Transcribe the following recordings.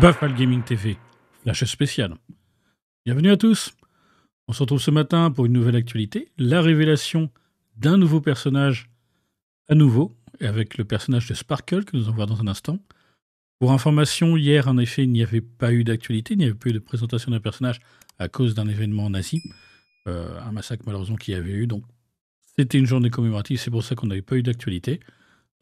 Buffal Gaming TV, chaise spécial. Bienvenue à tous. On se retrouve ce matin pour une nouvelle actualité, la révélation d'un nouveau personnage à nouveau, avec le personnage de Sparkle que nous allons voir dans un instant. Pour information, hier en effet il n'y avait pas eu d'actualité, il n'y avait pas eu de présentation d'un personnage à cause d'un événement nazi, euh, un massacre malheureusement qu'il y avait eu, donc c'était une journée commémorative, c'est pour ça qu'on n'avait pas eu d'actualité.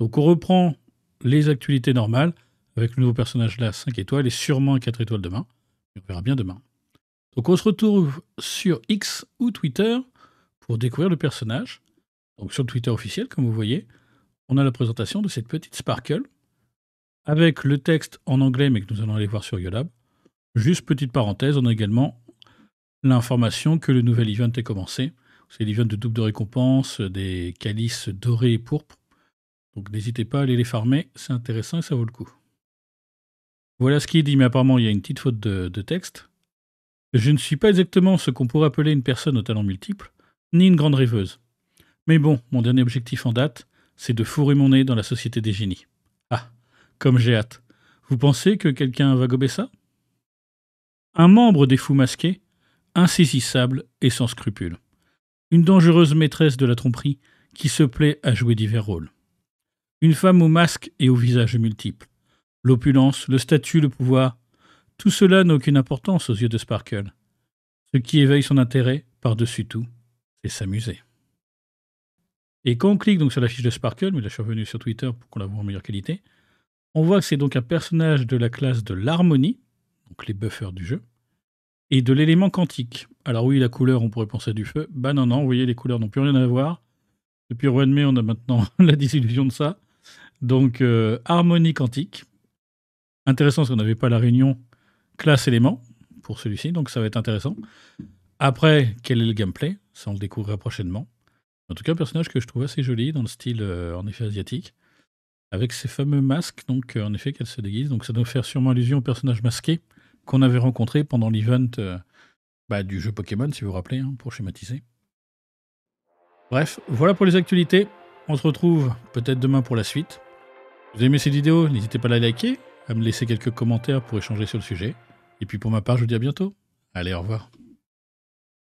Donc on reprend les actualités normales avec le nouveau personnage là, 5 étoiles, et sûrement 4 étoiles demain. on verra bien demain. Donc on se retrouve sur X ou Twitter pour découvrir le personnage. Donc sur le Twitter officiel, comme vous voyez, on a la présentation de cette petite Sparkle avec le texte en anglais, mais que nous allons aller voir sur Yolab. Juste petite parenthèse, on a également l'information que le nouvel event est commencé. C'est des viandes de double de récompense, des calices dorés et pourpres. Donc n'hésitez pas à aller les farmer, c'est intéressant et ça vaut le coup. Voilà ce qui est dit, mais apparemment il y a une petite faute de, texte. Je ne suis pas exactement ce qu'on pourrait appeler une personne au talent multiple, ni une grande rêveuse. Mais bon, mon dernier objectif en date, c'est de fourrer mon nez dans la société des génies. Ah, comme j'ai hâte. Vous pensez que quelqu'un va gober ça Un membre des fous masqués, insaisissable et sans scrupules une dangereuse maîtresse de la tromperie qui se plaît à jouer divers rôles. Une femme au masque et au visage multiples. L'opulence, le statut, le pouvoir, tout cela n'a aucune importance aux yeux de Sparkle. Ce qui éveille son intérêt, par-dessus tout, c'est s'amuser. Et quand on clique donc sur la fiche de Sparkle, mais là je suis revenu sur Twitter pour qu'on la voit en meilleure qualité, on voit que c'est donc un personnage de la classe de l'harmonie, donc les buffers du jeu, et de l'élément quantique, alors oui, la couleur, on pourrait penser à du feu. Bah non, non, vous voyez, les couleurs n'ont plus rien à voir. Depuis le mai, on a maintenant la disillusion de ça. Donc, euh, harmonie quantique. Intéressant parce qu'on n'avait pas la réunion classe élément pour celui-ci, donc ça va être intéressant. Après, quel est le gameplay Ça, on le découvrira prochainement. En tout cas, un personnage que je trouve assez joli dans le style euh, en effet asiatique, avec ses fameux masques, donc euh, en effet qu'elle se déguise. Donc ça doit faire sûrement allusion au personnage masqué qu'on avait rencontré pendant l'event bah, du jeu Pokémon, si vous vous rappelez, hein, pour schématiser. Bref, voilà pour les actualités. On se retrouve peut-être demain pour la suite. Si vous aimé cette vidéo, n'hésitez pas à la liker, à me laisser quelques commentaires pour échanger sur le sujet. Et puis pour ma part, je vous dis à bientôt. Allez, au revoir.